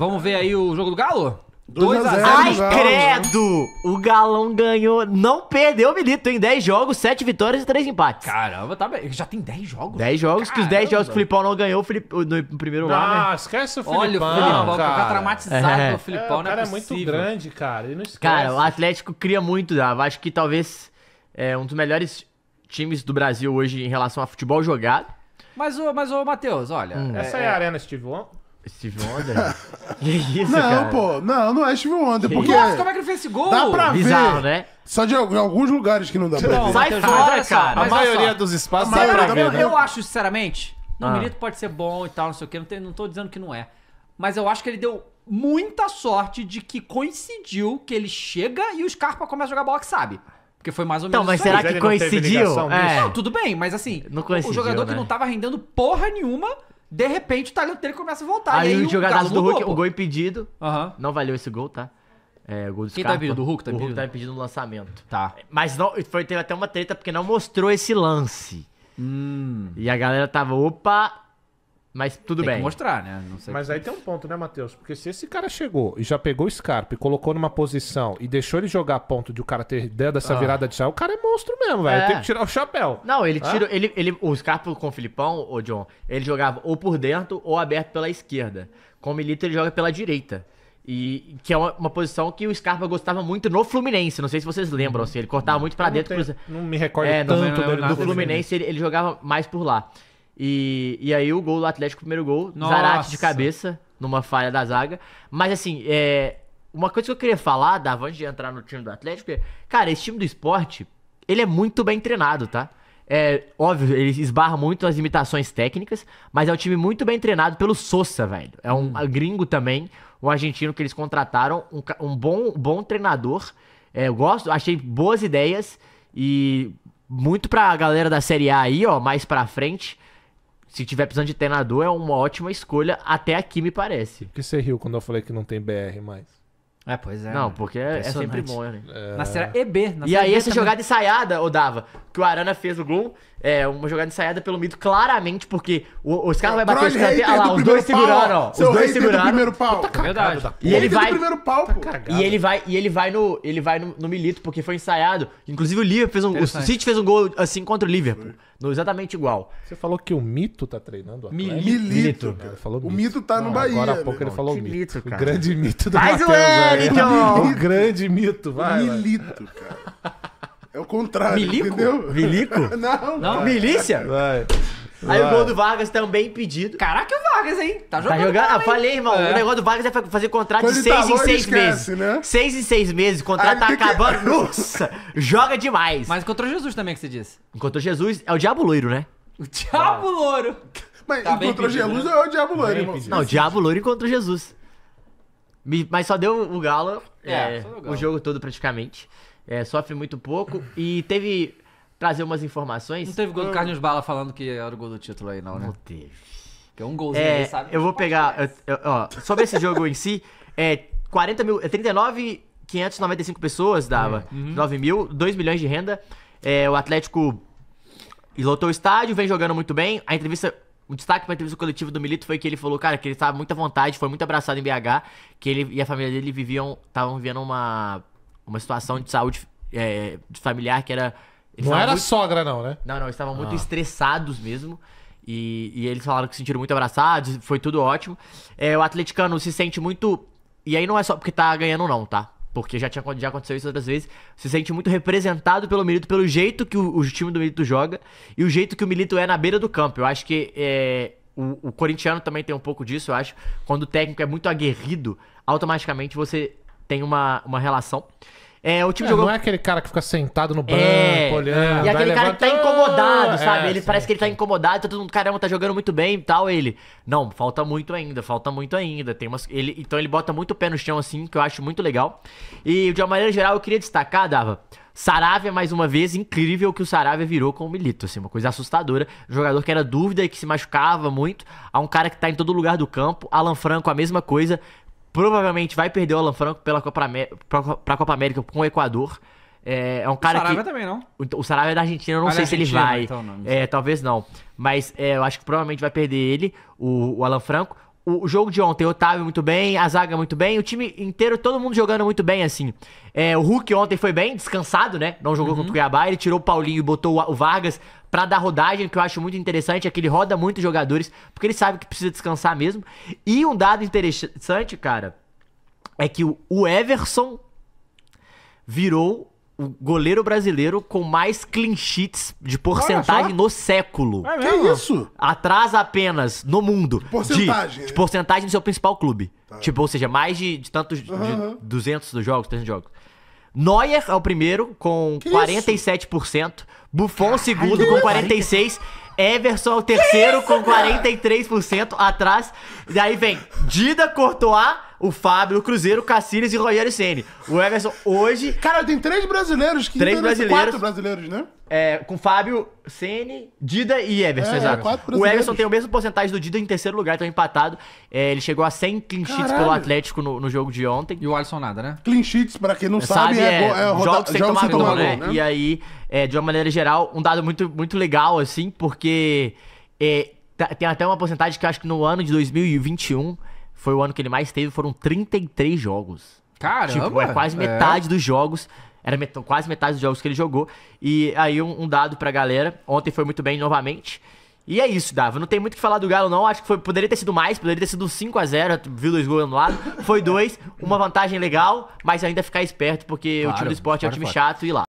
Vamos ver aí o jogo do Galo? 2 a 0 Ai, né? credo! O Galão ganhou, não perdeu o Milito em 10 jogos, 7 vitórias e 3 empates. Caramba, tá bem. Já tem 10 jogos? 10 jogos, Caramba. que os 10 jogos que o Filipão não ganhou Filip... no primeiro não, lá, né? Ah, esquece o Filipão, Olha o Filipão, cara. ficar traumatizado é. o Filipão, né? o é cara é, é muito grande, cara, ele não esquece. Cara, o Atlético cria muito, Dava. Acho que talvez é um dos melhores times do Brasil hoje em relação a futebol jogado. Mas, ô, mas, ô Matheus, olha... Hum. Essa é, é a é Arena Steve Steve Wonder? que isso, não, cara? pô, não, não é Steve Wonder. Que porque Nossa, como é que ele fez esse gol? Dá pra Bizarro, ver. né? Só de, alguns lugares que não dá pra não, ver. fora, cara. A maioria dos espaços dá pra ver. Eu, né? eu acho, sinceramente, o ah. Milito pode ser bom e tal, não sei o quê. Não, tem, não tô dizendo que não é. Mas eu acho que ele deu muita sorte de que coincidiu que ele chega e o Scarpa começa a jogar bola que sabe. Porque foi mais ou então, menos Então, mas será que coincidiu? Não, é. não, tudo bem, mas assim, não o jogador né? que não tava rendendo porra nenhuma de repente o talento dele começa a voltar. Aí, aí o jogador do Hulk, o gol impedido. Uhum. Não valeu esse gol, tá? É, o gol do Quem tá Scarpa. tá O Hulk tá impedindo O Hulk tá lançamento. Tá. Mas não, foi, teve até uma treta porque não mostrou esse lance. Hum. E a galera tava, opa, mas tudo tem bem. Que mostrar, né? Mas que... aí tem um ponto, né, Matheus? Porque se esse cara chegou e já pegou o Scarpa e colocou numa posição e deixou ele jogar a ponto de o cara ter dado essa ah. virada de chave, o cara é monstro mesmo, velho. É. Tem que tirar o chapéu. Não, ele ah. tira. Ele, ele, o Scarpa com o Filipão, o John, ele jogava ou por dentro ou aberto pela esquerda. Com o Milito, ele joga pela direita. E que é uma, uma, posição que o Scarpa gostava muito no Fluminense. Não sei se vocês lembram, uhum. assim, ele cortava uhum. não, muito para dentro. Não, cruza... não me recordo é, tanto não, não, dele, do Fluminense, ele, ele jogava mais por lá. E, e aí o gol do Atlético, primeiro gol, Nossa. Zarate de cabeça, numa falha da zaga. Mas assim, é, uma coisa que eu queria falar, Dava, antes de entrar no time do Atlético, é, cara, esse time do esporte, ele é muito bem treinado, tá? É óbvio, ele esbarra muito as limitações técnicas, mas é um time muito bem treinado pelo Sousa, velho. É um hum. gringo também, um argentino que eles contrataram, um, um bom, bom treinador. É, eu gosto, achei boas ideias e muito pra galera da Série A aí, ó, mais pra frente se tiver precisando de treinador, é uma ótima escolha, até aqui me parece. Por que você riu quando eu falei que não tem BR mais? É, pois é. Não, porque é, sempre bom, né? É... Na série EB. Na e aí, essa também. jogada ensaiada, Dava que o Arana fez o gol, é uma jogada ensaiada pelo Mito, claramente, porque o, o Scarpa vai bater o escanteio. Olha lá, os dois seguraram, ó. Os dois seguraram. primeiro pau. É tá Verdade. E ele vai. primeiro pau, tá E ele vai, e ele vai, no, ele vai no, no Milito, porque foi ensaiado. Inclusive, o Liverpool fez um. O City fez um gol assim contra o Liverpool. Foi no exatamente igual. Você falou que o Mito tá treinando o Milito. Milito. falou o Mito tá no Bahia. Agora há pouco ele falou o Mito. O grande Mito do Faz Matheus. O, o grande Mito, vai. Milito, cara. É o contrário, Milico? entendeu? Milico? não, não. Milícia? Vai. Aí o gol do Vargas também pedido. Caraca, é o Vargas, hein? Tá jogando. Tá jogando? Também. Ah, falei, irmão. É. O negócio do Vargas é fazer contrato de seis tá em seis esquece, meses. Né? Seis em seis meses, o contrato tá é? acabando. Que... Nossa! joga demais. Mas encontrou Jesus também que você disse. Encontrou Jesus, é o diabo loiro, né? O diabo ah. loiro! Mas tá encontrou Jesus né? ou é o diabo loiro, bem irmão? Pedido. Não, o diabo loiro encontrou Jesus. Mas só deu o Galo, é, é, o, Galo. o jogo todo praticamente. É, sofre muito pouco. e teve trazer umas informações. Não teve gol do hum. Carlos Bala falando que era o gol do título aí, não, né? Não teve. É um golzinho é, aí, sabe? Eu vou pegar. Eu, eu, ó, sobre esse jogo em si, é 40 mil. é 39.595 pessoas dava. É. Uhum. 9 mil, 2 milhões de renda. É, o Atlético lotou o estádio, vem jogando muito bem. A entrevista o destaque para a entrevista coletiva do Milito foi que ele falou, cara, que ele estava muito à vontade, foi muito abraçado em BH, que ele e a família dele viviam, estavam vivendo uma, uma situação de saúde é, familiar que era eles não era muito... sogra, não, né? Não, não, eles estavam muito ah. estressados mesmo. E, e, eles falaram que se sentiram muito abraçados, foi tudo ótimo. É, o atleticano se sente muito. E aí não é só porque tá ganhando, não, tá? Porque já, tinha, já aconteceu isso outras vezes. Se sente muito representado pelo Milito, pelo jeito que o, o time do Milito joga e o jeito que o Milito é na beira do campo. Eu acho que é, o, o corintiano também tem um pouco disso, eu acho. Quando o técnico é muito aguerrido, automaticamente você tem uma, uma relação. É, o time é, jogou... Não é aquele cara que fica sentado no banco, é, olhando. É. E aquele cara que tá incomodado, é, sabe? É, ele sim, parece que ele tá incomodado, todo mundo, caramba, tá jogando muito bem e tal. Ele, não, falta muito ainda, falta muito ainda. Tem umas... ele, então ele bota muito o pé no chão, assim, que eu acho muito legal. E de uma maneira geral, eu queria destacar, Dava, Saravia, mais uma vez, incrível que o Saravia virou com o Milito, assim, uma coisa assustadora. jogador que era dúvida e que se machucava muito, a um cara que tá em todo lugar do campo. Alan Franco, a mesma coisa provavelmente vai perder o Alan Franco pela Copa América, pra, Copa América com o Equador. É, é um cara o Sarabia que... também não. Então, o, Sarabia é da Argentina, eu não ah, sei se ele vai. Então, é, talvez não. Mas é, eu acho que provavelmente vai perder ele, o, o Alan Franco o, jogo de ontem, Otávio muito bem, a zaga muito bem, o time inteiro, todo mundo jogando muito bem, assim. É, o Hulk ontem foi bem, descansado, né? Não jogou uhum. contra o Cuiabá, ele tirou o Paulinho e botou o Vargas para dar rodagem, que eu acho muito interessante, é que ele roda muitos jogadores, porque ele sabe que precisa descansar mesmo. E um dado interessante, cara, é que o Everson virou o goleiro brasileiro com mais clean sheets de porcentagem no século. É mesmo? Que isso? Atrás apenas no mundo. De Porcentagem. De, né? de porcentagem do seu principal clube. Tá. Tipo, ou seja, mais de, de tantos. Uhum. De 200 dos jogos, 300 jogos. Neuer é o primeiro com que 47%. Isso? Buffon, Caralho, segundo, com 46%. Everson é o terceiro isso, com 43% atrás e Daí vem Dida, Courtois, o Fábio, o Cruzeiro, Cacilhas e Rogério Seni. O Everson hoje. Cara, tem três brasileiros que. Três brasileiros. Quatro brasileiros, né? É, com Fábio, Sene, Dida e Everson, é, exato. O Everson tem o mesmo porcentagem do Dida em terceiro lugar, então empatado. É, ele chegou a 100 clean sheets Caralho. pelo Atlético no, no, jogo de ontem. E o Alisson nada, né? Clean sheets, pra quem não é, sabe, sabe é, é, é jogos sem tomar, gol, né? né? E aí, é, de uma maneira geral, um dado muito, muito legal, assim, porque é, tá, tem até uma porcentagem que eu acho que no ano de 2021 foi o ano que ele mais teve, foram 33 jogos. Caramba! Tipo, é quase metade dos jogos era met quase metade dos jogos que ele jogou. E aí, um, um dado pra galera. Ontem foi muito bem novamente. E é isso, Dava. Não tem muito o que falar do Galo, não. Acho que foi, poderia ter sido mais, poderia ter sido 5 a 0 Viu dois gols lado Foi dois, uma vantagem legal, mas ainda ficar esperto, porque claro, o time do esporte é um time chato e lá.